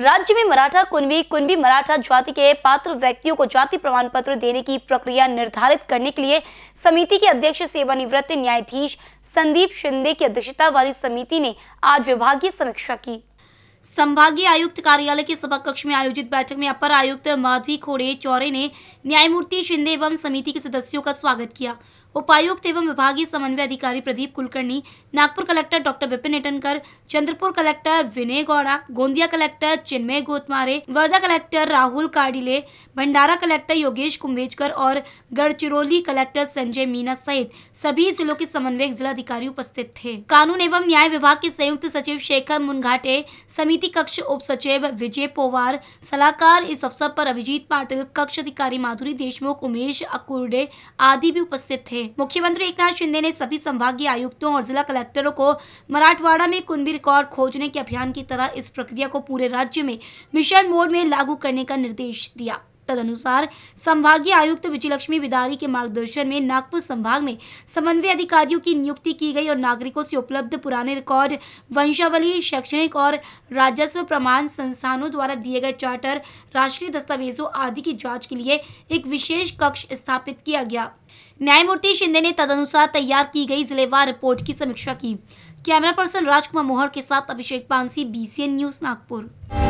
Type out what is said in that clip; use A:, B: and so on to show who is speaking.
A: राज्य में मराठा कुनबी कुनबी मराठा जाति के पात्र व्यक्तियों को जाति प्रमाण पत्र देने की प्रक्रिया निर्धारित करने के लिए समिति के अध्यक्ष सेवानिवृत्त न्यायाधीश संदीप शिंदे की अध्यक्षता वाली समिति ने आज विभागीय समीक्षा की संभागीय आयुक्त कार्यालय के सभा कक्ष में आयोजित बैठक में अपर आयुक्त माधवी खोड़े चौरे ने न्यायमूर्ति शिंदे एवं समिति के सदस्यों का स्वागत किया उपायुक्त एवं विभागीय समन्वय अधिकारी Pradeep Kulkarni Nagpur collector doctor Vipin Etankar Chandrapur collector Vinay Gowda Gondia collector Chinmay Gotmare Wardha collector Rahul Kardile Bhandara collector Yogesh Kumbhejkar और गढ़चिरौली कलेक्टर संजय मीना सहित सभी जिलों के समन्वयक अधिकारी उपस्थित थे कानून एवं न्याय विभाग के संयुक्त सचिव शेखर मुनघाटे समिति कक्ष उप सचिव विजय पोवार सलाहकार इस अवसर पर अभिजीत पाटिल कक्ष अधिकारी माधुरी देशमुख उमेश अकुर्डे आदि भी उपस्थित थे थे मुख्यमंत्री एक नाथ शिंदे ने सभी संभागीय आयुक्तों और जिला कलेक्टरों को मराठवाड़ा में कुंभी रिकॉर्ड खोजने के अभियान की तरह इस प्रक्रिया को पूरे राज्य में मिशन मोड में लागू करने का निर्देश दिया तदनुसार संभागीय आयुक्त विजयलक्ष्मी बिदारी के मार्गदर्शन में नागपुर संभाग में समन्वय अधिकारियों की नियुक्ति की गई और नागरिकों से उपलब्ध पुराने रिकॉर्ड वंशावली शैक्षणिक और राजस्व प्रमाण संस्थानों द्वारा दिए गए चार्टर राष्ट्रीय दस्तावेजों आदि की जांच के लिए एक विशेष कक्ष स्थापित किया गया न्यायमूर्ति शिंदे ने तदनुसार तैयार की गई जिलेवार रिपोर्ट की समीक्षा की कैमरा पर्सन राजकुमार मोहर के साथ अभिषेक पांसी बीसीएन न्यूज नागपुर